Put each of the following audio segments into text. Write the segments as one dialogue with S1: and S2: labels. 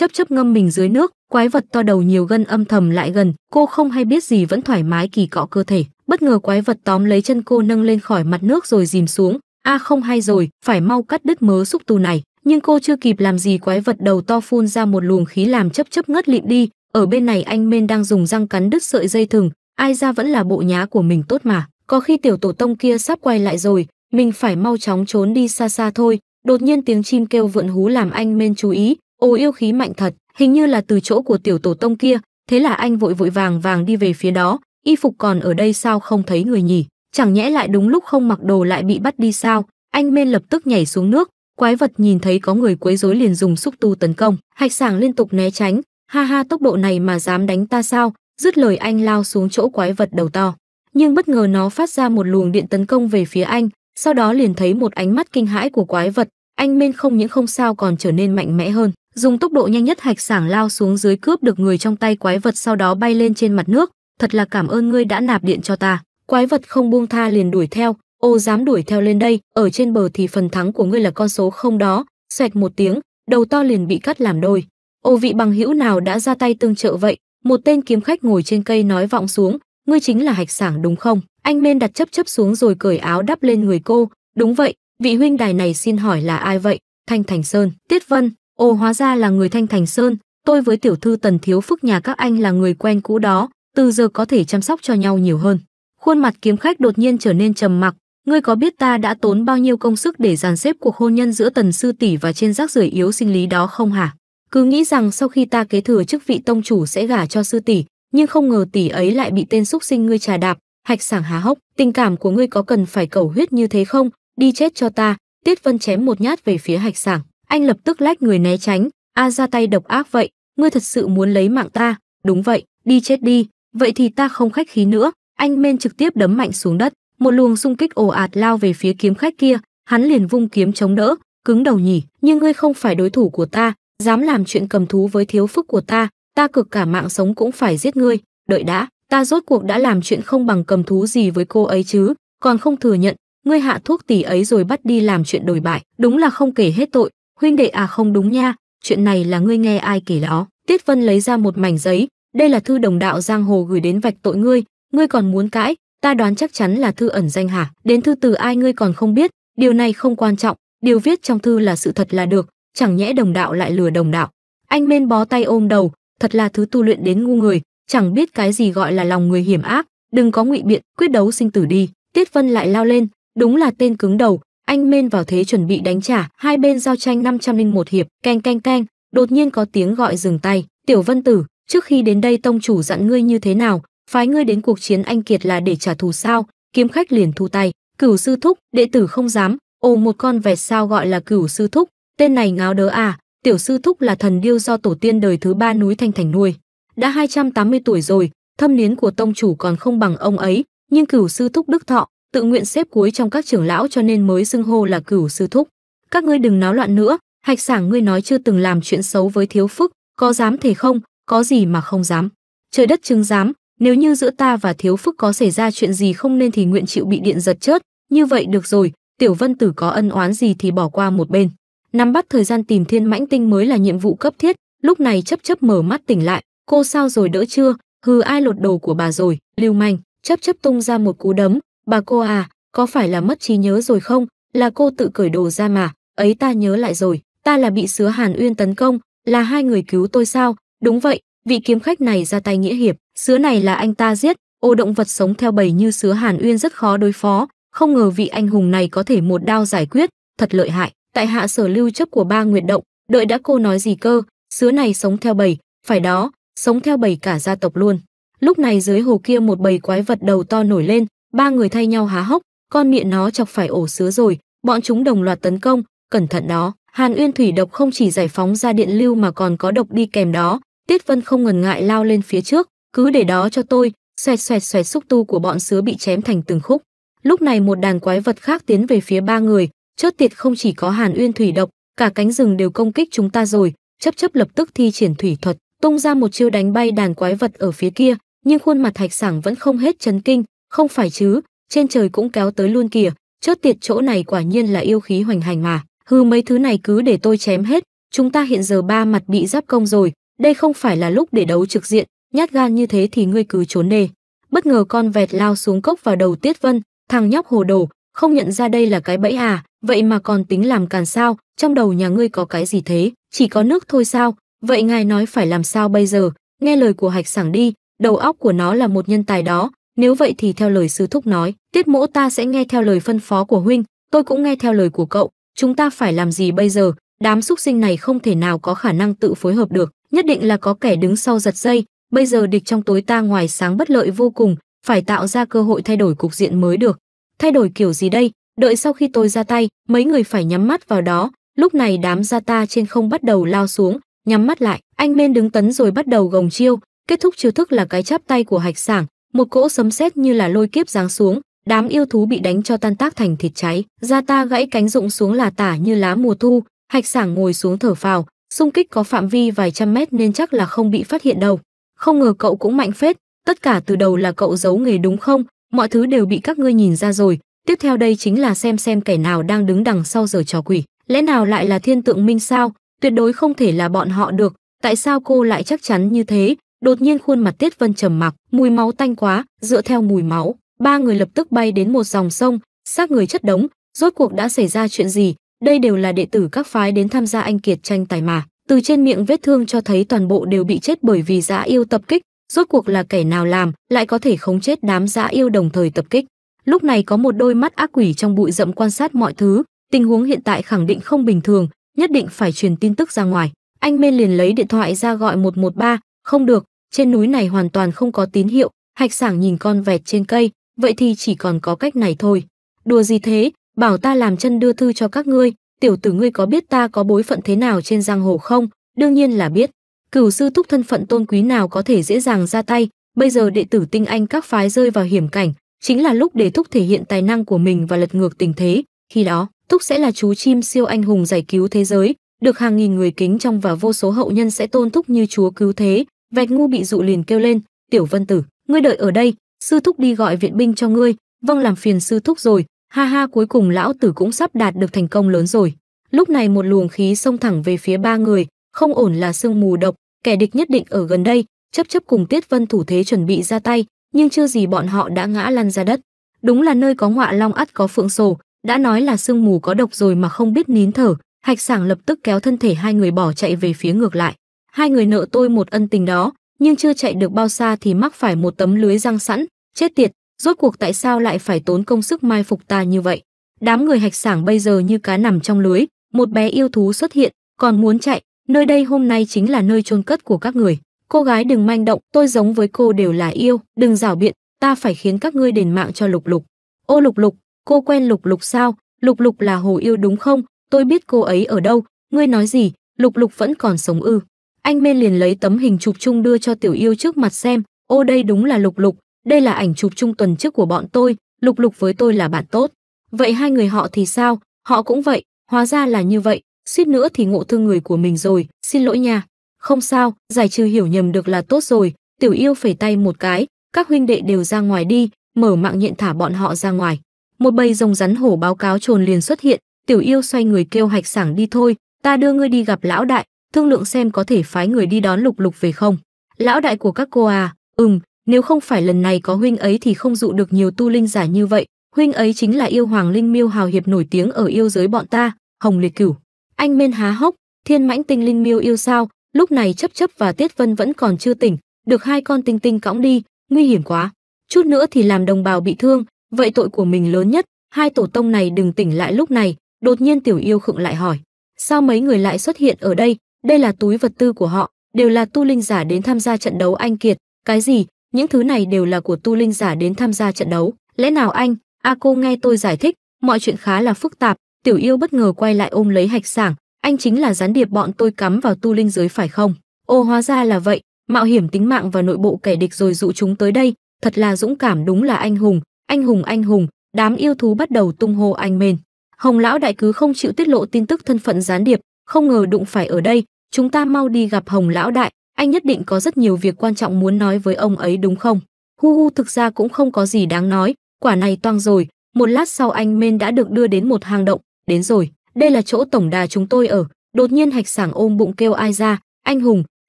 S1: chấp chấp ngâm mình dưới nước quái vật to đầu nhiều gân âm thầm lại gần cô không hay biết gì vẫn thoải mái kỳ cọ cơ thể bất ngờ quái vật tóm lấy chân cô nâng lên khỏi mặt nước rồi dìm xuống a à không hay rồi phải mau cắt đứt mớ xúc tu này nhưng cô chưa kịp làm gì quái vật đầu to phun ra một luồng khí làm chấp chấp ngất lịm đi ở bên này anh mên đang dùng răng cắn đứt sợi dây thừng ai ra vẫn là bộ nhá của mình tốt mà có khi tiểu tổ tông kia sắp quay lại rồi mình phải mau chóng trốn đi xa xa thôi đột nhiên tiếng chim kêu vượn hú làm anh mên chú ý Ô yêu khí mạnh thật, hình như là từ chỗ của tiểu tổ tông kia, thế là anh vội vội vàng vàng đi về phía đó, y phục còn ở đây sao không thấy người nhỉ? Chẳng nhẽ lại đúng lúc không mặc đồ lại bị bắt đi sao? Anh Mên lập tức nhảy xuống nước, quái vật nhìn thấy có người quấy rối liền dùng xúc tu tấn công, Hạch Sảng liên tục né tránh, ha ha tốc độ này mà dám đánh ta sao? Dứt lời anh lao xuống chỗ quái vật đầu to, nhưng bất ngờ nó phát ra một luồng điện tấn công về phía anh, sau đó liền thấy một ánh mắt kinh hãi của quái vật, anh Mên không những không sao còn trở nên mạnh mẽ hơn dùng tốc độ nhanh nhất hạch sảng lao xuống dưới cướp được người trong tay quái vật sau đó bay lên trên mặt nước thật là cảm ơn ngươi đã nạp điện cho ta quái vật không buông tha liền đuổi theo ô dám đuổi theo lên đây ở trên bờ thì phần thắng của ngươi là con số không đó xoẹt một tiếng đầu to liền bị cắt làm đôi ô vị bằng hữu nào đã ra tay tương trợ vậy một tên kiếm khách ngồi trên cây nói vọng xuống ngươi chính là hạch sảng đúng không anh bên đặt chấp chấp xuống rồi cởi áo đắp lên người cô đúng vậy vị huynh đài này xin hỏi là ai vậy thanh thành sơn tiết vân Ồ hóa ra là người Thanh Thành Sơn, tôi với tiểu thư Tần Thiếu phúc nhà các anh là người quen cũ đó, từ giờ có thể chăm sóc cho nhau nhiều hơn. Khuôn mặt kiếm khách đột nhiên trở nên trầm mặc, ngươi có biết ta đã tốn bao nhiêu công sức để dàn xếp cuộc hôn nhân giữa Tần sư tỷ và trên rác rưởi yếu sinh lý đó không hả? Cứ nghĩ rằng sau khi ta kế thừa chức vị tông chủ sẽ gả cho sư tỷ, nhưng không ngờ tỷ ấy lại bị tên xúc sinh ngươi trà đạp, hạch sảng há hốc, tình cảm của ngươi có cần phải cầu huyết như thế không? Đi chết cho ta, Tiết Vân chém một nhát về phía hạch sảng anh lập tức lách người né tránh a ra tay độc ác vậy ngươi thật sự muốn lấy mạng ta đúng vậy đi chết đi vậy thì ta không khách khí nữa anh men trực tiếp đấm mạnh xuống đất một luồng xung kích ồ ạt lao về phía kiếm khách kia hắn liền vung kiếm chống đỡ cứng đầu nhỉ nhưng ngươi không phải đối thủ của ta dám làm chuyện cầm thú với thiếu phức của ta ta cực cả mạng sống cũng phải giết ngươi đợi đã ta rốt cuộc đã làm chuyện không bằng cầm thú gì với cô ấy chứ còn không thừa nhận ngươi hạ thuốc tỷ ấy rồi bắt đi làm chuyện đổi bại đúng là không kể hết tội Huynh đệ à không đúng nha, chuyện này là ngươi nghe ai kể đó. Tiết Vân lấy ra một mảnh giấy, đây là thư đồng đạo giang hồ gửi đến vạch tội ngươi, ngươi còn muốn cãi, ta đoán chắc chắn là thư ẩn danh hả? Đến thư từ ai ngươi còn không biết, điều này không quan trọng, điều viết trong thư là sự thật là được, chẳng nhẽ đồng đạo lại lừa đồng đạo. Anh Mên bó tay ôm đầu, thật là thứ tu luyện đến ngu người, chẳng biết cái gì gọi là lòng người hiểm ác, đừng có ngụy biện, quyết đấu sinh tử đi. Tiết Vân lại lao lên, đúng là tên cứng đầu, anh men vào thế chuẩn bị đánh trả, hai bên giao tranh 501 hiệp, canh canh canh, đột nhiên có tiếng gọi dừng tay, "Tiểu Vân Tử, trước khi đến đây tông chủ dặn ngươi như thế nào, phái ngươi đến cuộc chiến anh kiệt là để trả thù sao?" Kiếm khách liền thu tay, "Cửu sư thúc, đệ tử không dám, ồ một con vẹt sao gọi là Cửu sư thúc, tên này ngáo đớ à, tiểu sư thúc là thần điêu do tổ tiên đời thứ ba núi Thanh Thành nuôi. Đã 280 tuổi rồi, thâm niến của tông chủ còn không bằng ông ấy, nhưng cửu sư thúc đức thọ, tự nguyện xếp cuối trong các trưởng lão cho nên mới xưng hô là cửu sư thúc. Các ngươi đừng náo loạn nữa, hạch sảng ngươi nói chưa từng làm chuyện xấu với thiếu phức, có dám thể không, có gì mà không dám. Trời đất chứng dám, nếu như giữa ta và thiếu phức có xảy ra chuyện gì không nên thì nguyện chịu bị điện giật chết, như vậy được rồi, tiểu vân tử có ân oán gì thì bỏ qua một bên. Nắm bắt thời gian tìm thiên mãnh tinh mới là nhiệm vụ cấp thiết, lúc này chấp chấp mở mắt tỉnh lại, cô sao rồi đỡ chưa, hừ ai lột đồ của bà rồi, lưu manh, chấp chấp tung ra một cú đấm, Bà cô à, có phải là mất trí nhớ rồi không? Là cô tự cởi đồ ra mà, ấy ta nhớ lại rồi. Ta là bị sứa Hàn Uyên tấn công, là hai người cứu tôi sao? Đúng vậy, vị kiếm khách này ra tay nghĩa hiệp. Sứa này là anh ta giết, ô động vật sống theo bầy như sứa Hàn Uyên rất khó đối phó. Không ngờ vị anh hùng này có thể một đao giải quyết, thật lợi hại. Tại hạ sở lưu chấp của ba nguyệt động, đợi đã cô nói gì cơ, sứa này sống theo bầy, phải đó, sống theo bầy cả gia tộc luôn. Lúc này dưới hồ kia một bầy quái vật đầu to nổi lên, ba người thay nhau há hốc, con miệng nó chọc phải ổ sứa rồi, bọn chúng đồng loạt tấn công, cẩn thận đó, Hàn Uyên thủy độc không chỉ giải phóng ra điện lưu mà còn có độc đi kèm đó, Tiết Vân không ngần ngại lao lên phía trước, cứ để đó cho tôi, xoẹt xoẹt xoẹt xúc tu của bọn sứa bị chém thành từng khúc. Lúc này một đàn quái vật khác tiến về phía ba người, chớt tiệt không chỉ có Hàn Uyên thủy độc, cả cánh rừng đều công kích chúng ta rồi, chấp chấp lập tức thi triển thủy thuật, tung ra một chiêu đánh bay đàn quái vật ở phía kia, nhưng khuôn mặt thạch Sảng vẫn không hết chấn kinh, không phải chứ, trên trời cũng kéo tới luôn kìa, chốt tiệt chỗ này quả nhiên là yêu khí hoành hành mà. Hư mấy thứ này cứ để tôi chém hết, chúng ta hiện giờ ba mặt bị giáp công rồi, đây không phải là lúc để đấu trực diện, nhát gan như thế thì ngươi cứ trốn đi. Bất ngờ con vẹt lao xuống cốc vào đầu Tiết Vân, thằng nhóc hồ đồ, không nhận ra đây là cái bẫy à, vậy mà còn tính làm càn sao, trong đầu nhà ngươi có cái gì thế, chỉ có nước thôi sao, vậy ngài nói phải làm sao bây giờ, nghe lời của hạch sảng đi, đầu óc của nó là một nhân tài đó, nếu vậy thì theo lời sư thúc nói tiết mỗ ta sẽ nghe theo lời phân phó của huynh tôi cũng nghe theo lời của cậu chúng ta phải làm gì bây giờ đám xúc sinh này không thể nào có khả năng tự phối hợp được nhất định là có kẻ đứng sau giật dây bây giờ địch trong tối ta ngoài sáng bất lợi vô cùng phải tạo ra cơ hội thay đổi cục diện mới được thay đổi kiểu gì đây đợi sau khi tôi ra tay mấy người phải nhắm mắt vào đó lúc này đám gia ta trên không bắt đầu lao xuống nhắm mắt lại anh men đứng tấn rồi bắt đầu gồng chiêu kết thúc chiêu thức là cái chắp tay của hạch sảng một cỗ sấm sét như là lôi kiếp giáng xuống đám yêu thú bị đánh cho tan tác thành thịt cháy da ta gãy cánh rụng xuống là tả như lá mùa thu hạch sảng ngồi xuống thở phào xung kích có phạm vi vài trăm mét nên chắc là không bị phát hiện đâu không ngờ cậu cũng mạnh phết tất cả từ đầu là cậu giấu nghề đúng không mọi thứ đều bị các ngươi nhìn ra rồi tiếp theo đây chính là xem xem kẻ nào đang đứng đằng sau giờ trò quỷ lẽ nào lại là thiên tượng minh sao tuyệt đối không thể là bọn họ được tại sao cô lại chắc chắn như thế đột nhiên khuôn mặt tiết vân trầm mặc mùi máu tanh quá dựa theo mùi máu ba người lập tức bay đến một dòng sông xác người chất đống rốt cuộc đã xảy ra chuyện gì đây đều là đệ tử các phái đến tham gia anh kiệt tranh tài mà từ trên miệng vết thương cho thấy toàn bộ đều bị chết bởi vì dã yêu tập kích rốt cuộc là kẻ nào làm lại có thể khống chết đám dã yêu đồng thời tập kích lúc này có một đôi mắt ác quỷ trong bụi rậm quan sát mọi thứ tình huống hiện tại khẳng định không bình thường nhất định phải truyền tin tức ra ngoài anh mê liền lấy điện thoại ra gọi 113, không được trên núi này hoàn toàn không có tín hiệu, hạch sảng nhìn con vẹt trên cây, vậy thì chỉ còn có cách này thôi. Đùa gì thế, bảo ta làm chân đưa thư cho các ngươi, tiểu tử ngươi có biết ta có bối phận thế nào trên giang hồ không? Đương nhiên là biết. Cửu sư thúc thân phận tôn quý nào có thể dễ dàng ra tay, bây giờ đệ tử tinh anh các phái rơi vào hiểm cảnh, chính là lúc để thúc thể hiện tài năng của mình và lật ngược tình thế, khi đó, thúc sẽ là chú chim siêu anh hùng giải cứu thế giới, được hàng nghìn người kính trong và vô số hậu nhân sẽ tôn thúc như chúa cứu thế, vẹt ngu bị dụ liền kêu lên tiểu vân tử ngươi đợi ở đây sư thúc đi gọi viện binh cho ngươi vâng làm phiền sư thúc rồi ha ha cuối cùng lão tử cũng sắp đạt được thành công lớn rồi lúc này một luồng khí xông thẳng về phía ba người không ổn là sương mù độc kẻ địch nhất định ở gần đây chấp chấp cùng tiết vân thủ thế chuẩn bị ra tay nhưng chưa gì bọn họ đã ngã lăn ra đất đúng là nơi có ngọa long ắt có phượng sổ đã nói là sương mù có độc rồi mà không biết nín thở hạch sảng lập tức kéo thân thể hai người bỏ chạy về phía ngược lại hai người nợ tôi một ân tình đó, nhưng chưa chạy được bao xa thì mắc phải một tấm lưới răng sẵn, chết tiệt, rốt cuộc tại sao lại phải tốn công sức mai phục ta như vậy. Đám người hạch sảng bây giờ như cá nằm trong lưới, một bé yêu thú xuất hiện, còn muốn chạy, nơi đây hôm nay chính là nơi chôn cất của các người. Cô gái đừng manh động, tôi giống với cô đều là yêu, đừng rảo biện, ta phải khiến các ngươi đền mạng cho lục lục. Ô lục lục, cô quen lục lục sao, lục lục là hồ yêu đúng không, tôi biết cô ấy ở đâu, ngươi nói gì, lục lục vẫn còn sống ư. Anh bên liền lấy tấm hình chụp chung đưa cho tiểu yêu trước mặt xem, ô đây đúng là lục lục, đây là ảnh chụp chung tuần trước của bọn tôi, lục lục với tôi là bạn tốt. Vậy hai người họ thì sao? Họ cũng vậy, hóa ra là như vậy, suýt nữa thì ngộ thương người của mình rồi, xin lỗi nha. Không sao, giải trừ hiểu nhầm được là tốt rồi, tiểu yêu phẩy tay một cái, các huynh đệ đều ra ngoài đi, mở mạng nhện thả bọn họ ra ngoài. Một bầy rồng rắn hổ báo cáo trồn liền xuất hiện, tiểu yêu xoay người kêu hạch sảng đi thôi, ta đưa ngươi đi gặp lão đại, thương lượng xem có thể phái người đi đón lục lục về không. Lão đại của các cô à, ừm, nếu không phải lần này có huynh ấy thì không dụ được nhiều tu linh giả như vậy. Huynh ấy chính là yêu hoàng linh miêu hào hiệp nổi tiếng ở yêu giới bọn ta, Hồng Liệt Cửu. Anh Mên há hốc, thiên mãnh tinh linh miêu yêu sao, lúc này chấp chấp và Tiết Vân vẫn còn chưa tỉnh, được hai con tinh tinh cõng đi, nguy hiểm quá. Chút nữa thì làm đồng bào bị thương, vậy tội của mình lớn nhất, hai tổ tông này đừng tỉnh lại lúc này. Đột nhiên tiểu yêu khựng lại hỏi, sao mấy người lại xuất hiện ở đây, đây là túi vật tư của họ, đều là tu linh giả đến tham gia trận đấu anh Kiệt. Cái gì? Những thứ này đều là của tu linh giả đến tham gia trận đấu. Lẽ nào anh? A cô nghe tôi giải thích, mọi chuyện khá là phức tạp. Tiểu yêu bất ngờ quay lại ôm lấy hạch sảng. Anh chính là gián điệp bọn tôi cắm vào tu linh giới phải không? Ô hóa ra là vậy, mạo hiểm tính mạng và nội bộ kẻ địch rồi dụ chúng tới đây. Thật là dũng cảm đúng là anh hùng, anh hùng anh hùng, đám yêu thú bắt đầu tung hô anh mền. Hồng lão đại cứ không chịu tiết lộ tin tức thân phận gián điệp, không ngờ đụng phải ở đây, chúng ta mau đi gặp Hồng lão đại, anh nhất định có rất nhiều việc quan trọng muốn nói với ông ấy đúng không? Hu hu thực ra cũng không có gì đáng nói, quả này toang rồi, một lát sau anh men đã được đưa đến một hang động, đến rồi, đây là chỗ tổng đà chúng tôi ở. Đột nhiên hạch sảng ôm bụng kêu ai ra, anh Hùng,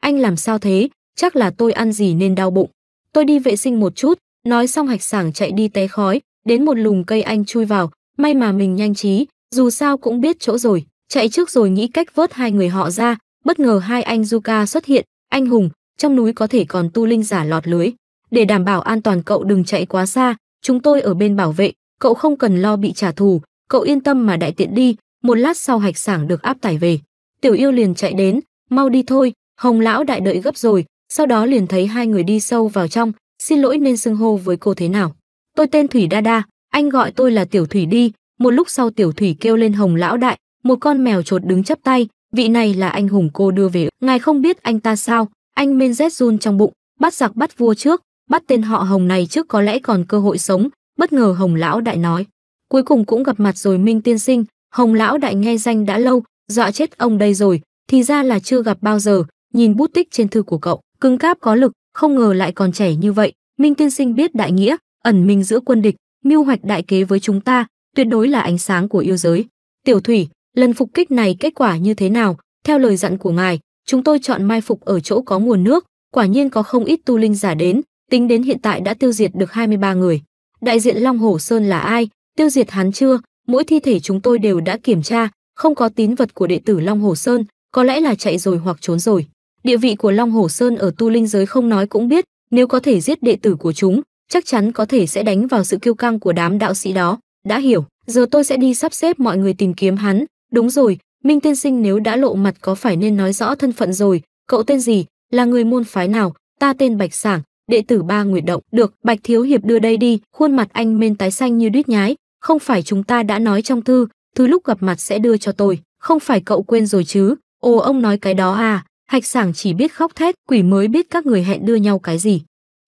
S1: anh làm sao thế, chắc là tôi ăn gì nên đau bụng. Tôi đi vệ sinh một chút, nói xong hạch sảng chạy đi té khói, đến một lùm cây anh chui vào, may mà mình nhanh trí, dù sao cũng biết chỗ rồi, chạy trước rồi nghĩ cách vớt hai người họ ra, bất ngờ hai anh Zuka xuất hiện, anh hùng, trong núi có thể còn tu linh giả lọt lưới. Để đảm bảo an toàn cậu đừng chạy quá xa, chúng tôi ở bên bảo vệ, cậu không cần lo bị trả thù, cậu yên tâm mà đại tiện đi, một lát sau hạch sảng được áp tải về. Tiểu yêu liền chạy đến, mau đi thôi, hồng lão đại đợi gấp rồi, sau đó liền thấy hai người đi sâu vào trong, xin lỗi nên xưng hô với cô thế nào. Tôi tên Thủy Đa Đa, anh gọi tôi là Tiểu Thủy đi, một lúc sau Tiểu Thủy kêu lên hồng lão đại, một con mèo trột đứng chắp tay, vị này là anh hùng cô đưa về ngài không biết anh ta sao anh men rét run trong bụng bắt giặc bắt vua trước bắt tên họ hồng này trước có lẽ còn cơ hội sống bất ngờ hồng lão đại nói cuối cùng cũng gặp mặt rồi minh tiên sinh hồng lão đại nghe danh đã lâu dọa chết ông đây rồi thì ra là chưa gặp bao giờ nhìn bút tích trên thư của cậu cứng cáp có lực không ngờ lại còn trẻ như vậy minh tiên sinh biết đại nghĩa ẩn mình giữa quân địch mưu hoạch đại kế với chúng ta tuyệt đối là ánh sáng của yêu giới tiểu thủy Lần phục kích này kết quả như thế nào? Theo lời dặn của ngài, chúng tôi chọn mai phục ở chỗ có nguồn nước, quả nhiên có không ít tu linh giả đến, tính đến hiện tại đã tiêu diệt được 23 người. Đại diện Long Hổ Sơn là ai? Tiêu diệt hắn chưa? Mỗi thi thể chúng tôi đều đã kiểm tra, không có tín vật của đệ tử Long Hổ Sơn, có lẽ là chạy rồi hoặc trốn rồi. Địa vị của Long Hổ Sơn ở tu linh giới không nói cũng biết, nếu có thể giết đệ tử của chúng, chắc chắn có thể sẽ đánh vào sự kiêu căng của đám đạo sĩ đó. Đã hiểu, giờ tôi sẽ đi sắp xếp mọi người tìm kiếm hắn, Đúng rồi, Minh tiên sinh nếu đã lộ mặt có phải nên nói rõ thân phận rồi, cậu tên gì, là người môn phái nào, ta tên Bạch Sảng, đệ tử ba nguyệt động. Được, Bạch Thiếu Hiệp đưa đây đi, khuôn mặt anh men tái xanh như đít nhái, không phải chúng ta đã nói trong thư, thứ lúc gặp mặt sẽ đưa cho tôi, không phải cậu quên rồi chứ, ồ ông nói cái đó à, hạch sảng chỉ biết khóc thét, quỷ mới biết các người hẹn đưa nhau cái gì.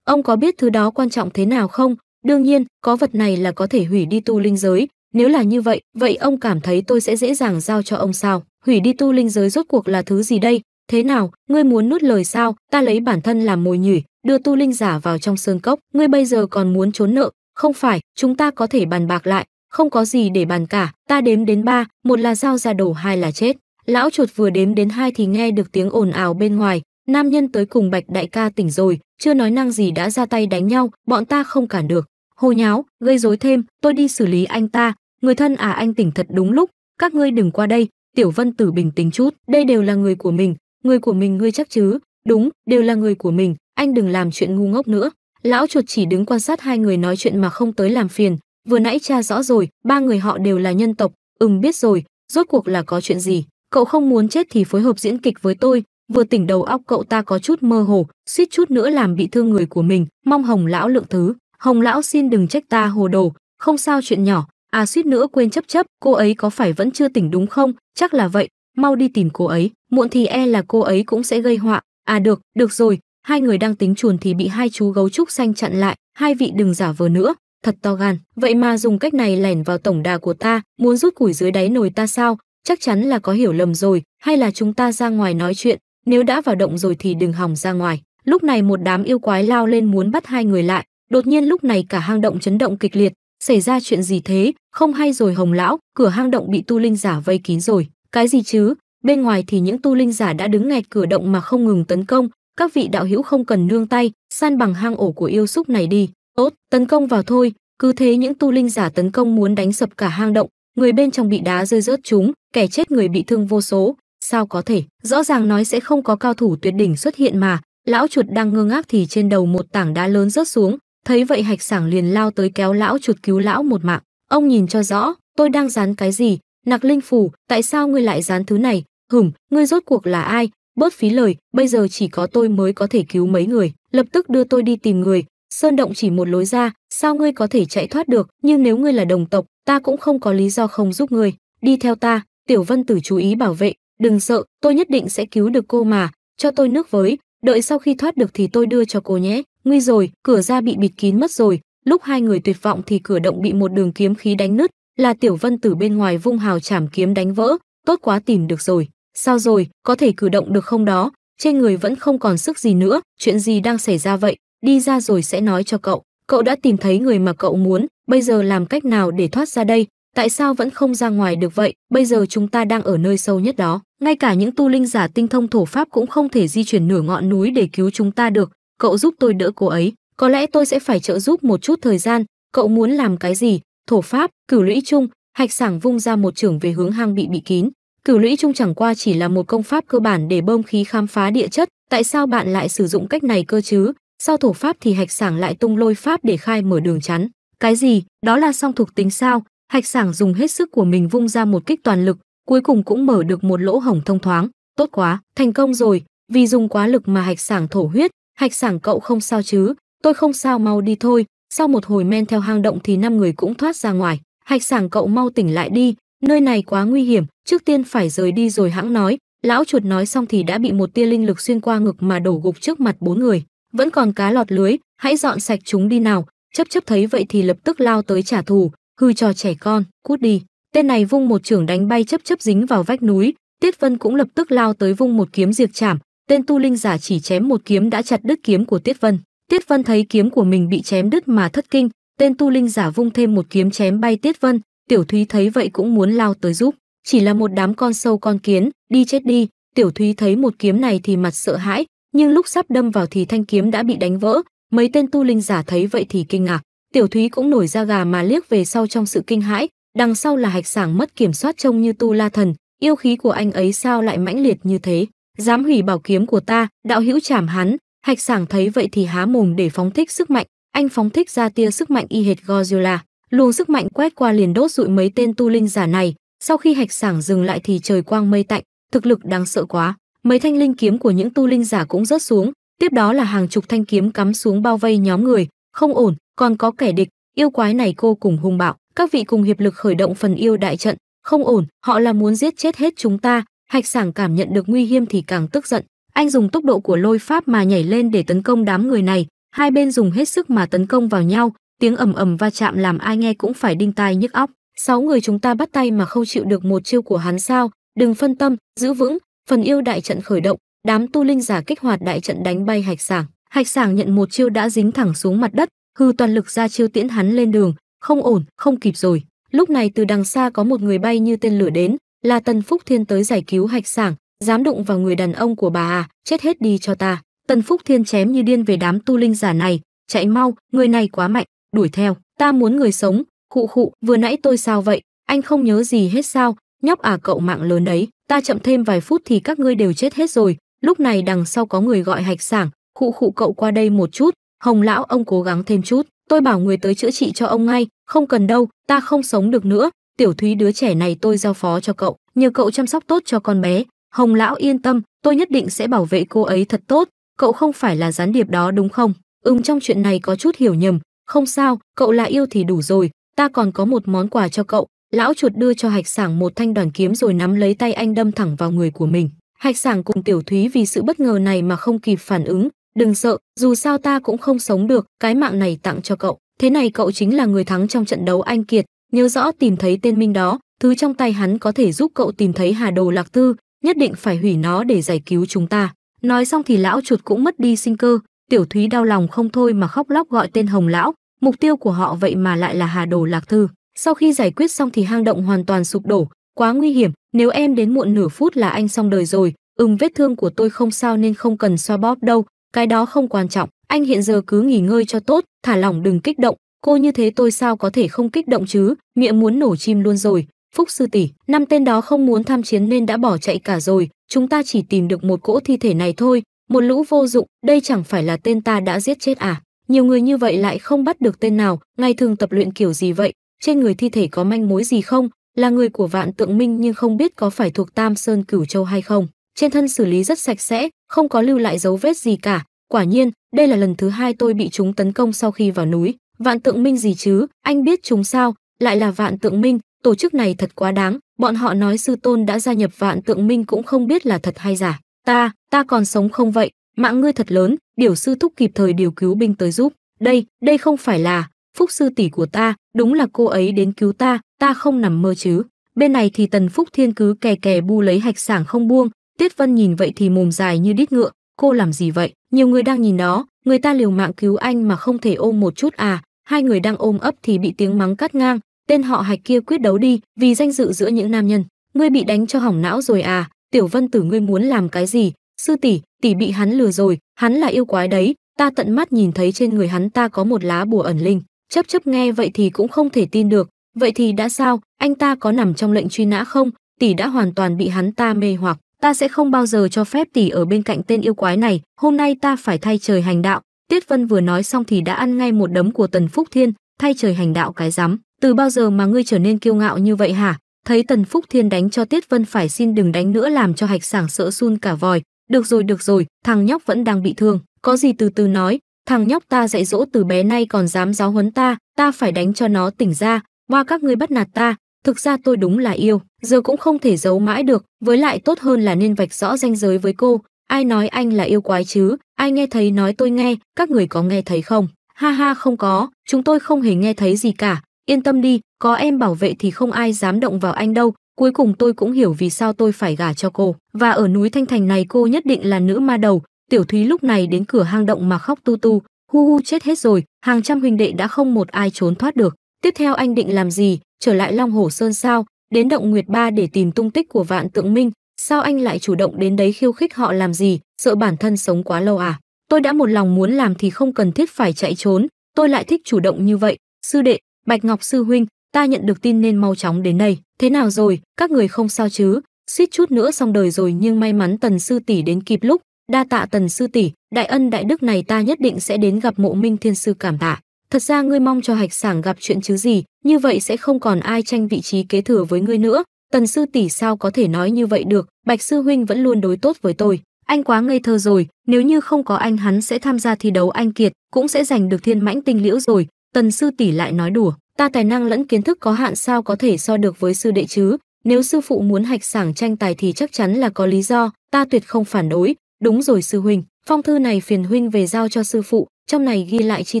S1: Ông có biết thứ đó quan trọng thế nào không? Đương nhiên, có vật này là có thể hủy đi tu linh giới, nếu là như vậy, vậy ông cảm thấy tôi sẽ dễ dàng giao cho ông sao? Hủy đi tu linh giới rốt cuộc là thứ gì đây? Thế nào, ngươi muốn nuốt lời sao? Ta lấy bản thân làm mồi nhỉ, đưa tu linh giả vào trong sơn cốc, ngươi bây giờ còn muốn trốn nợ? Không phải, chúng ta có thể bàn bạc lại, không có gì để bàn cả, ta đếm đến ba, một là giao ra đổ, hai là chết. Lão chuột vừa đếm đến hai thì nghe được tiếng ồn ào bên ngoài, nam nhân tới cùng Bạch đại ca tỉnh rồi, chưa nói năng gì đã ra tay đánh nhau, bọn ta không cản được. Hồ nháo, gây rối thêm, tôi đi xử lý anh ta, người thân à anh tỉnh thật đúng lúc các ngươi đừng qua đây tiểu vân tử bình tĩnh chút đây đều là người của mình người của mình ngươi chắc chứ đúng đều là người của mình anh đừng làm chuyện ngu ngốc nữa lão chuột chỉ đứng quan sát hai người nói chuyện mà không tới làm phiền vừa nãy cha rõ rồi ba người họ đều là nhân tộc ừm biết rồi rốt cuộc là có chuyện gì cậu không muốn chết thì phối hợp diễn kịch với tôi vừa tỉnh đầu óc cậu ta có chút mơ hồ suýt chút nữa làm bị thương người của mình mong hồng lão lượng thứ hồng lão xin đừng trách ta hồ đồ không sao chuyện nhỏ à suýt nữa quên chấp chấp cô ấy có phải vẫn chưa tỉnh đúng không chắc là vậy mau đi tìm cô ấy muộn thì e là cô ấy cũng sẽ gây họa à được được rồi hai người đang tính chuồn thì bị hai chú gấu trúc xanh chặn lại hai vị đừng giả vờ nữa thật to gan vậy mà dùng cách này lẻn vào tổng đà của ta muốn rút củi dưới đáy nồi ta sao chắc chắn là có hiểu lầm rồi hay là chúng ta ra ngoài nói chuyện nếu đã vào động rồi thì đừng hòng ra ngoài lúc này một đám yêu quái lao lên muốn bắt hai người lại đột nhiên lúc này cả hang động chấn động kịch liệt xảy ra chuyện gì thế không hay rồi hồng lão cửa hang động bị tu linh giả vây kín rồi cái gì chứ bên ngoài thì những tu linh giả đã đứng ngạch cửa động mà không ngừng tấn công các vị đạo hữu không cần nương tay san bằng hang ổ của yêu xúc này đi tốt tấn công vào thôi cứ thế những tu linh giả tấn công muốn đánh sập cả hang động người bên trong bị đá rơi rớt chúng kẻ chết người bị thương vô số sao có thể rõ ràng nói sẽ không có cao thủ tuyệt đỉnh xuất hiện mà lão chuột đang ngơ ngác thì trên đầu một tảng đá lớn rớt xuống Thấy vậy hạch sảng liền lao tới kéo lão chuột cứu lão một mạng. Ông nhìn cho rõ, tôi đang dán cái gì, nặc linh phủ, tại sao ngươi lại dán thứ này, hửm, ngươi rốt cuộc là ai, bớt phí lời, bây giờ chỉ có tôi mới có thể cứu mấy người, lập tức đưa tôi đi tìm người. Sơn động chỉ một lối ra, sao ngươi có thể chạy thoát được, nhưng nếu ngươi là đồng tộc, ta cũng không có lý do không giúp ngươi. Đi theo ta, tiểu vân tử chú ý bảo vệ, đừng sợ, tôi nhất định sẽ cứu được cô mà, cho tôi nước với, đợi sau khi thoát được thì tôi đưa cho cô nhé nguy rồi cửa ra bị bịt kín mất rồi lúc hai người tuyệt vọng thì cửa động bị một đường kiếm khí đánh nứt là tiểu vân từ bên ngoài vung hào chảm kiếm đánh vỡ tốt quá tìm được rồi sao rồi có thể cử động được không đó trên người vẫn không còn sức gì nữa chuyện gì đang xảy ra vậy đi ra rồi sẽ nói cho cậu cậu đã tìm thấy người mà cậu muốn bây giờ làm cách nào để thoát ra đây tại sao vẫn không ra ngoài được vậy bây giờ chúng ta đang ở nơi sâu nhất đó ngay cả những tu linh giả tinh thông thổ pháp cũng không thể di chuyển nửa ngọn núi để cứu chúng ta được cậu giúp tôi đỡ cô ấy có lẽ tôi sẽ phải trợ giúp một chút thời gian cậu muốn làm cái gì thổ pháp cửu lũy trung hạch sảng vung ra một trường về hướng hang bị bị kín cửu lũy trung chẳng qua chỉ là một công pháp cơ bản để bơm khí khám phá địa chất tại sao bạn lại sử dụng cách này cơ chứ sau thổ pháp thì hạch sảng lại tung lôi pháp để khai mở đường chắn cái gì đó là song thuộc tính sao hạch sảng dùng hết sức của mình vung ra một kích toàn lực cuối cùng cũng mở được một lỗ hổng thông thoáng tốt quá thành công rồi vì dùng quá lực mà hạch sảng thổ huyết hạch sảng cậu không sao chứ tôi không sao mau đi thôi sau một hồi men theo hang động thì năm người cũng thoát ra ngoài hạch sảng cậu mau tỉnh lại đi nơi này quá nguy hiểm trước tiên phải rời đi rồi hãng nói lão chuột nói xong thì đã bị một tia linh lực xuyên qua ngực mà đổ gục trước mặt bốn người vẫn còn cá lọt lưới hãy dọn sạch chúng đi nào chấp chấp thấy vậy thì lập tức lao tới trả thù hư cho trẻ con cút đi tên này vung một trưởng đánh bay chấp chấp dính vào vách núi tiết vân cũng lập tức lao tới vung một kiếm diệt chảm tên tu linh giả chỉ chém một kiếm đã chặt đứt kiếm của Tiết Vân. Tiết Vân thấy kiếm của mình bị chém đứt mà thất kinh, tên tu linh giả vung thêm một kiếm chém bay Tiết Vân, Tiểu Thúy thấy vậy cũng muốn lao tới giúp, chỉ là một đám con sâu con kiến, đi chết đi. Tiểu Thúy thấy một kiếm này thì mặt sợ hãi, nhưng lúc sắp đâm vào thì thanh kiếm đã bị đánh vỡ, mấy tên tu linh giả thấy vậy thì kinh ngạc. Tiểu Thúy cũng nổi ra gà mà liếc về sau trong sự kinh hãi, đằng sau là hạch sảng mất kiểm soát trông như tu la thần, yêu khí của anh ấy sao lại mãnh liệt như thế dám hủy bảo kiếm của ta đạo hữu chảm hắn hạch sảng thấy vậy thì há mồm để phóng thích sức mạnh anh phóng thích ra tia sức mạnh y hệt godzilla luồng sức mạnh quét qua liền đốt dụi mấy tên tu linh giả này sau khi hạch sảng dừng lại thì trời quang mây tạnh thực lực đáng sợ quá mấy thanh linh kiếm của những tu linh giả cũng rớt xuống tiếp đó là hàng chục thanh kiếm cắm xuống bao vây nhóm người không ổn còn có kẻ địch yêu quái này cô cùng hung bạo các vị cùng hiệp lực khởi động phần yêu đại trận không ổn họ là muốn giết chết hết chúng ta Hạch Sảng cảm nhận được nguy hiểm thì càng tức giận, anh dùng tốc độ của lôi pháp mà nhảy lên để tấn công đám người này, hai bên dùng hết sức mà tấn công vào nhau, tiếng ầm ầm va chạm làm ai nghe cũng phải đinh tai nhức óc. Sáu người chúng ta bắt tay mà không chịu được một chiêu của hắn sao? Đừng phân tâm, giữ vững, phần yêu đại trận khởi động, đám tu linh giả kích hoạt đại trận đánh bay Hạch Sảng. Hạch Sảng nhận một chiêu đã dính thẳng xuống mặt đất, hư toàn lực ra chiêu tiễn hắn lên đường, không ổn, không kịp rồi. Lúc này từ đằng xa có một người bay như tên lửa đến, là Tần Phúc Thiên tới giải cứu Hạch Sảng, dám đụng vào người đàn ông của bà à, chết hết đi cho ta. Tần Phúc Thiên chém như điên về đám tu linh giả này, chạy mau, người này quá mạnh, đuổi theo, ta muốn người sống, khụ khụ, vừa nãy tôi sao vậy, anh không nhớ gì hết sao, nhóc à cậu mạng lớn đấy, ta chậm thêm vài phút thì các ngươi đều chết hết rồi, lúc này đằng sau có người gọi Hạch Sảng, khụ khụ cậu qua đây một chút, Hồng lão ông cố gắng thêm chút, tôi bảo người tới chữa trị cho ông ngay, không cần đâu, ta không sống được nữa, tiểu thúy đứa trẻ này tôi giao phó cho cậu nhờ cậu chăm sóc tốt cho con bé hồng lão yên tâm tôi nhất định sẽ bảo vệ cô ấy thật tốt cậu không phải là gián điệp đó đúng không ừm trong chuyện này có chút hiểu nhầm không sao cậu là yêu thì đủ rồi ta còn có một món quà cho cậu lão chuột đưa cho hạch sảng một thanh đoàn kiếm rồi nắm lấy tay anh đâm thẳng vào người của mình hạch sảng cùng tiểu thúy vì sự bất ngờ này mà không kịp phản ứng đừng sợ dù sao ta cũng không sống được cái mạng này tặng cho cậu thế này cậu chính là người thắng trong trận đấu anh kiệt Nhớ rõ tìm thấy tên Minh đó, thứ trong tay hắn có thể giúp cậu tìm thấy Hà Đồ Lạc Tư, nhất định phải hủy nó để giải cứu chúng ta. Nói xong thì lão chuột cũng mất đi sinh cơ, Tiểu Thúy đau lòng không thôi mà khóc lóc gọi tên Hồng lão, mục tiêu của họ vậy mà lại là Hà Đồ Lạc Thư. Sau khi giải quyết xong thì hang động hoàn toàn sụp đổ, quá nguy hiểm, nếu em đến muộn nửa phút là anh xong đời rồi, ừm vết thương của tôi không sao nên không cần xoa bóp đâu, cái đó không quan trọng, anh hiện giờ cứ nghỉ ngơi cho tốt, thả lỏng đừng kích động, cô như thế tôi sao có thể không kích động chứ miệng muốn nổ chim luôn rồi phúc sư tỷ năm tên đó không muốn tham chiến nên đã bỏ chạy cả rồi chúng ta chỉ tìm được một cỗ thi thể này thôi một lũ vô dụng đây chẳng phải là tên ta đã giết chết à nhiều người như vậy lại không bắt được tên nào ngày thường tập luyện kiểu gì vậy trên người thi thể có manh mối gì không là người của vạn tượng minh nhưng không biết có phải thuộc tam sơn cửu châu hay không trên thân xử lý rất sạch sẽ không có lưu lại dấu vết gì cả quả nhiên đây là lần thứ hai tôi bị chúng tấn công sau khi vào núi Vạn Tượng Minh gì chứ, anh biết chúng sao, lại là Vạn Tượng Minh, tổ chức này thật quá đáng, bọn họ nói sư tôn đã gia nhập Vạn Tượng Minh cũng không biết là thật hay giả. Ta, ta còn sống không vậy, mạng ngươi thật lớn, điều sư thúc kịp thời điều cứu binh tới giúp. Đây, đây không phải là, phúc sư tỷ của ta, đúng là cô ấy đến cứu ta, ta không nằm mơ chứ. Bên này thì tần phúc thiên cứ kè kè bu lấy hạch sảng không buông, Tiết Vân nhìn vậy thì mồm dài như đít ngựa, cô làm gì vậy? Nhiều người đang nhìn nó, người ta liều mạng cứu anh mà không thể ôm một chút à, hai người đang ôm ấp thì bị tiếng mắng cắt ngang, tên họ Hạch kia quyết đấu đi, vì danh dự giữa những nam nhân, ngươi bị đánh cho hỏng não rồi à, Tiểu Vân Tử ngươi muốn làm cái gì? Sư tỷ, tỷ bị hắn lừa rồi, hắn là yêu quái đấy, ta tận mắt nhìn thấy trên người hắn ta có một lá bùa ẩn linh, chấp chấp nghe vậy thì cũng không thể tin được, vậy thì đã sao, anh ta có nằm trong lệnh truy nã không? Tỷ đã hoàn toàn bị hắn ta mê hoặc, ta sẽ không bao giờ cho phép tỷ ở bên cạnh tên yêu quái này, hôm nay ta phải thay trời hành đạo, Tiết Vân vừa nói xong thì đã ăn ngay một đấm của Tần Phúc Thiên, thay trời hành đạo cái rắm, từ bao giờ mà ngươi trở nên kiêu ngạo như vậy hả? Thấy Tần Phúc Thiên đánh cho Tiết Vân phải xin đừng đánh nữa làm cho Hạch Sảng sợ run cả vòi, được rồi được rồi, thằng nhóc vẫn đang bị thương, có gì từ từ nói, thằng nhóc ta dạy dỗ từ bé nay còn dám giáo huấn ta, ta phải đánh cho nó tỉnh ra, qua các ngươi bắt nạt ta, thực ra tôi đúng là yêu, giờ cũng không thể giấu mãi được, với lại tốt hơn là nên vạch rõ ranh giới với cô, ai nói anh là yêu quái chứ, ai nghe thấy nói tôi nghe, các người có nghe thấy không? Ha ha không có, chúng tôi không hề nghe thấy gì cả, yên tâm đi, có em bảo vệ thì không ai dám động vào anh đâu, cuối cùng tôi cũng hiểu vì sao tôi phải gả cho cô. Và ở núi Thanh Thành này cô nhất định là nữ ma đầu, tiểu thúy lúc này đến cửa hang động mà khóc tu tu, hu hu chết hết rồi, hàng trăm huynh đệ đã không một ai trốn thoát được. Tiếp theo anh định làm gì, trở lại Long Hồ Sơn sao, đến động Nguyệt Ba để tìm tung tích của vạn tượng minh, Sao anh lại chủ động đến đấy khiêu khích họ làm gì, sợ bản thân sống quá lâu à? Tôi đã một lòng muốn làm thì không cần thiết phải chạy trốn, tôi lại thích chủ động như vậy. Sư đệ, Bạch Ngọc sư huynh, ta nhận được tin nên mau chóng đến đây. Thế nào rồi, các người không sao chứ? Suýt chút nữa xong đời rồi nhưng may mắn Tần sư tỷ đến kịp lúc, đa tạ Tần sư tỷ, đại ân đại đức này ta nhất định sẽ đến gặp Mộ Minh Thiên sư cảm tạ. Thật ra ngươi mong cho Hạch Sảng gặp chuyện chứ gì, như vậy sẽ không còn ai tranh vị trí kế thừa với ngươi nữa, Tần sư tỷ sao có thể nói như vậy được, Bạch sư huynh vẫn luôn đối tốt với tôi, anh quá ngây thơ rồi, nếu như không có anh hắn sẽ tham gia thi đấu anh kiệt, cũng sẽ giành được thiên mãnh tinh liễu rồi." Tần sư tỷ lại nói đùa, "Ta tài năng lẫn kiến thức có hạn sao có thể so được với sư đệ chứ, nếu sư phụ muốn hạch sảng tranh tài thì chắc chắn là có lý do, ta tuyệt không phản đối." "Đúng rồi sư huynh, phong thư này phiền huynh về giao cho sư phụ, trong này ghi lại chi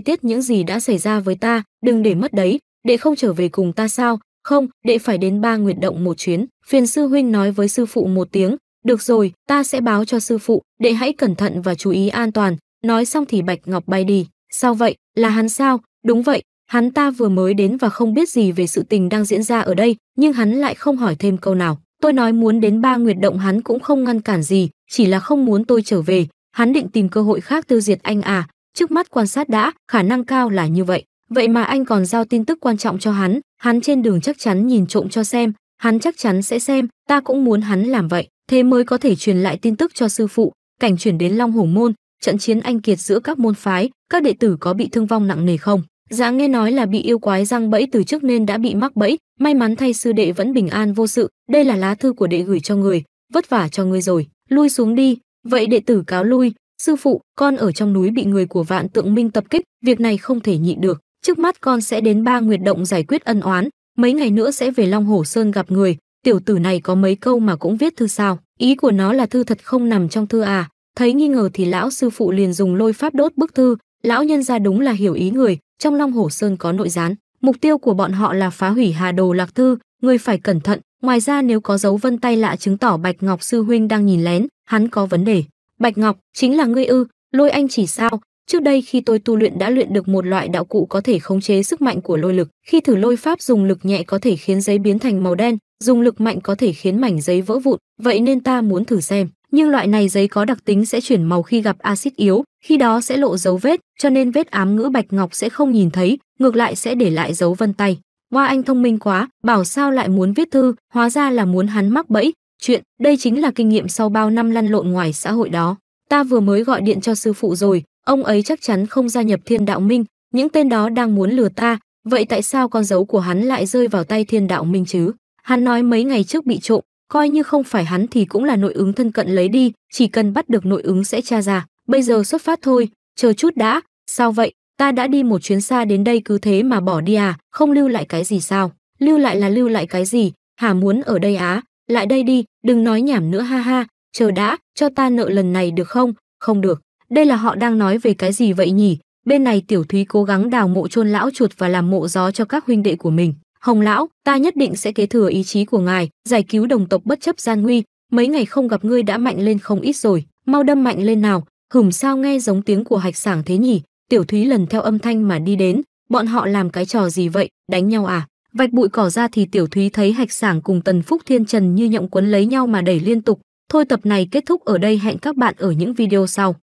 S1: tiết những gì đã xảy ra với ta, đừng để mất đấy, để không trở về cùng ta sao?" Không, đệ phải đến ba nguyệt động một chuyến. Phiền sư huynh nói với sư phụ một tiếng. Được rồi, ta sẽ báo cho sư phụ, đệ hãy cẩn thận và chú ý an toàn. Nói xong thì Bạch Ngọc bay đi. Sao vậy? Là hắn sao? Đúng vậy, hắn ta vừa mới đến và không biết gì về sự tình đang diễn ra ở đây, nhưng hắn lại không hỏi thêm câu nào. Tôi nói muốn đến ba nguyệt động hắn cũng không ngăn cản gì, chỉ là không muốn tôi trở về. Hắn định tìm cơ hội khác tiêu diệt anh à, trước mắt quan sát đã, khả năng cao là như vậy vậy mà anh còn giao tin tức quan trọng cho hắn hắn trên đường chắc chắn nhìn trộm cho xem hắn chắc chắn sẽ xem ta cũng muốn hắn làm vậy thế mới có thể truyền lại tin tức cho sư phụ cảnh chuyển đến long hổ môn trận chiến anh kiệt giữa các môn phái các đệ tử có bị thương vong nặng nề không dạ nghe nói là bị yêu quái răng bẫy từ trước nên đã bị mắc bẫy may mắn thay sư đệ vẫn bình an vô sự đây là lá thư của đệ gửi cho người vất vả cho ngươi rồi lui xuống đi vậy đệ tử cáo lui sư phụ con ở trong núi bị người của vạn tượng minh tập kích việc này không thể nhịn được trước mắt con sẽ đến ba nguyệt động giải quyết ân oán, mấy ngày nữa sẽ về Long Hổ Sơn gặp người, tiểu tử này có mấy câu mà cũng viết thư sao, ý của nó là thư thật không nằm trong thư à, thấy nghi ngờ thì lão sư phụ liền dùng lôi pháp đốt bức thư, lão nhân ra đúng là hiểu ý người, trong Long Hổ Sơn có nội gián, mục tiêu của bọn họ là phá hủy Hà Đồ Lạc Thư, người phải cẩn thận, ngoài ra nếu có dấu vân tay lạ chứng tỏ Bạch Ngọc sư huynh đang nhìn lén, hắn có vấn đề. Bạch Ngọc, chính là ngươi ư, lôi anh chỉ sao, Trước đây khi tôi tu luyện đã luyện được một loại đạo cụ có thể khống chế sức mạnh của lôi lực, khi thử lôi pháp dùng lực nhẹ có thể khiến giấy biến thành màu đen, dùng lực mạnh có thể khiến mảnh giấy vỡ vụn, vậy nên ta muốn thử xem. Nhưng loại này giấy có đặc tính sẽ chuyển màu khi gặp axit yếu, khi đó sẽ lộ dấu vết, cho nên vết ám ngữ bạch ngọc sẽ không nhìn thấy, ngược lại sẽ để lại dấu vân tay. Hoa anh thông minh quá, bảo sao lại muốn viết thư, hóa ra là muốn hắn mắc bẫy. Chuyện, đây chính là kinh nghiệm sau bao năm lăn lộn ngoài xã hội đó. Ta vừa mới gọi điện cho sư phụ rồi, Ông ấy chắc chắn không gia nhập thiên đạo minh, những tên đó đang muốn lừa ta, vậy tại sao con dấu của hắn lại rơi vào tay thiên đạo minh chứ? Hắn nói mấy ngày trước bị trộm, coi như không phải hắn thì cũng là nội ứng thân cận lấy đi, chỉ cần bắt được nội ứng sẽ tra ra, bây giờ xuất phát thôi, chờ chút đã, sao vậy, ta đã đi một chuyến xa đến đây cứ thế mà bỏ đi à, không lưu lại cái gì sao, lưu lại là lưu lại cái gì, hà muốn ở đây á, lại đây đi, đừng nói nhảm nữa ha ha, chờ đã, cho ta nợ lần này được không, không được, đây là họ đang nói về cái gì vậy nhỉ? Bên này Tiểu Thúy cố gắng đào mộ chôn lão chuột và làm mộ gió cho các huynh đệ của mình. Hồng lão, ta nhất định sẽ kế thừa ý chí của ngài, giải cứu đồng tộc bất chấp gian nguy, mấy ngày không gặp ngươi đã mạnh lên không ít rồi, mau đâm mạnh lên nào. Hửm sao nghe giống tiếng của hạch sảng thế nhỉ? Tiểu Thúy lần theo âm thanh mà đi đến, bọn họ làm cái trò gì vậy, đánh nhau à? Vạch bụi cỏ ra thì Tiểu Thúy thấy hạch sảng cùng Tần Phúc Thiên Trần như nhộng quấn lấy nhau mà đẩy liên tục. Thôi tập này kết thúc ở đây hẹn các bạn ở những video sau.